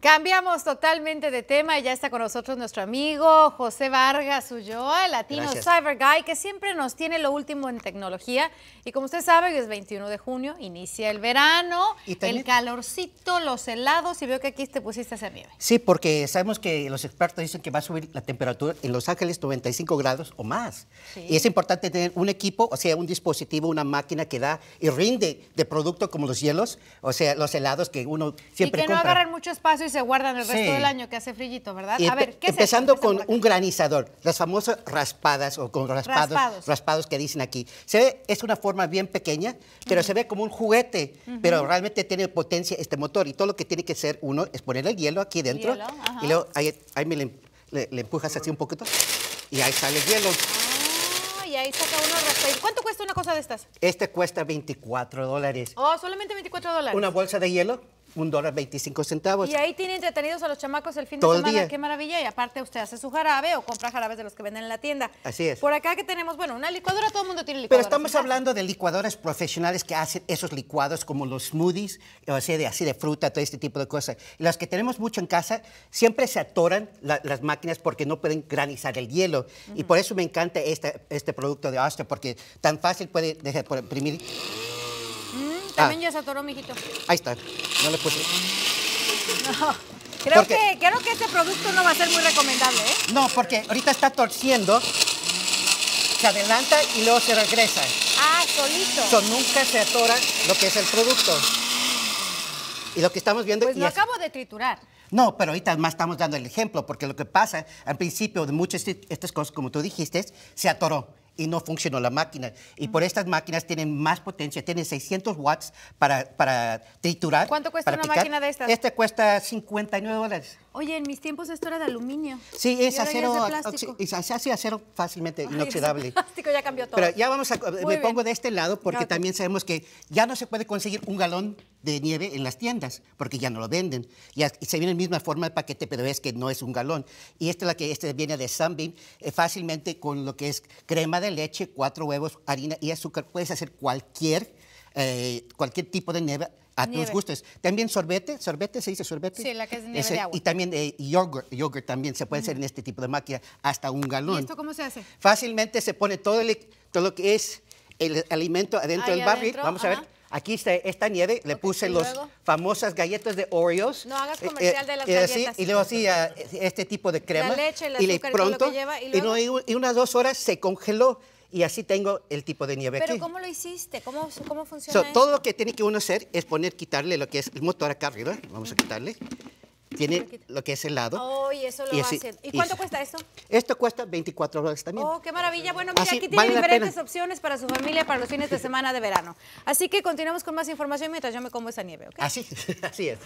Cambiamos totalmente de tema y ya está con nosotros nuestro amigo José Vargas Ulloa, el latino Cyber Guy, que siempre nos tiene lo último en tecnología. Y como usted sabe, es 21 de junio, inicia el verano, el calorcito, los helados, y veo que aquí te pusiste a hacer nieve. Sí, porque sabemos que los expertos dicen que va a subir la temperatura en Los Ángeles 95 grados o más. Y es importante tener un equipo, o sea, un dispositivo, una máquina que da y rinde de producto como los hielos, o sea, los helados que uno siempre compra. Y que no agarren mucho espacio se guardan el resto del año que hace frillito, ¿verdad? a ver, ¿qué Empezando con un granizador, las famosas raspadas o con raspados, raspados, que dicen aquí. Se ve, es una forma bien pequeña, pero se ve como un juguete, pero realmente tiene potencia este motor y todo lo que tiene que hacer uno es poner el hielo aquí dentro y luego ahí, ahí me le, empujas así un poquito y ahí sale el hielo. Ah, y ahí saca uno raspado ¿Cuánto cuesta una cosa de estas? Este cuesta 24 dólares. Oh, solamente 24 dólares. Una bolsa de hielo un dólar 25 centavos. Y ahí tienen entretenidos a los chamacos el fin de semana. Qué maravilla. Y aparte usted hace su jarabe o compra jarabes de los que venden en la tienda. Así es. Por acá que tenemos, bueno, una licuadora, todo el mundo tiene licuadora. Pero estamos hablando de licuadoras profesionales que hacen esos licuados como los smoothies, o sea, de, así de fruta, todo este tipo de cosas. Las que tenemos mucho en casa siempre se atoran las máquinas porque no pueden granizar el hielo. Y por eso me encanta este, este producto de Oster, porque tan fácil puede dejar por imprimir. Mm, ah. también ya se atoró, mijito. Ahí está. No le puse. Creo, que, creo que este producto no va a ser muy recomendable, ¿eh? No, porque ahorita está torciendo, se adelanta y luego se regresa. Ah, solito. eso nunca se atora lo que es el producto. Y lo que estamos viendo... Pues lo acabo de triturar. No, pero ahorita más estamos dando el ejemplo, porque lo que pasa al principio de muchas de estas cosas, como tú dijiste, se atoró y no funcionó la máquina. Y por estas máquinas tienen más potencia, tienen 600 watts para, para triturar. ¿Cuánto cuesta una máquina de estas? Este cuesta 59 dólares. Oye, en mis tiempos esto era de aluminio. Sí, es acero. hace acero fácilmente inoxidable. inoxidable. Plástico ya cambió todo. Pero ya vamos a. Eh, me pongo de este lado porque también sabemos que ya no se puede conseguir un galón de nieve en las tiendas porque ya no lo venden. y se viene en misma forma el paquete, pero es que no es un galón. Y esta la que este viene de Sunbeam eh, fácilmente con lo que es crema de leche, cuatro huevos, harina y azúcar. Puedes hacer cualquier eh, cualquier tipo de nieve a tus gustos. También sorbete, sorbete se dice sorbete. Sí, la que es nieve de agua. Y también yogurt, eh, yogurt también se puede hacer en este tipo de máquina, hasta un galón. ¿Y esto cómo se hace? Fácilmente se pone todo, el, todo lo que es el alimento adentro del barril. Vamos a ver. Aquí está esta nieve, le puse los famosas galletas de Oreos. No hagas eh, comercial de las galletas. y luego así ah, este tipo de crema. leche, y le, pronto, lo y, unas dos horas se congeló y así tengo el tipo de nieve ¿Pero cómo lo hiciste? ¿Cómo, funciona Todo lo que tiene que uno hacer es poner, quitarle lo que es el motor acá arriba, vamos a quitarle. Tiene lo que es helado. y eso lo ¿Y cuánto cuesta esto? Esto cuesta 24 dólares también. Oh, qué maravilla. Bueno, mira, aquí tiene diferentes opciones para su familia para los fines de semana de verano. Así que continuamos con más información mientras yo me como esa nieve, Así, así es.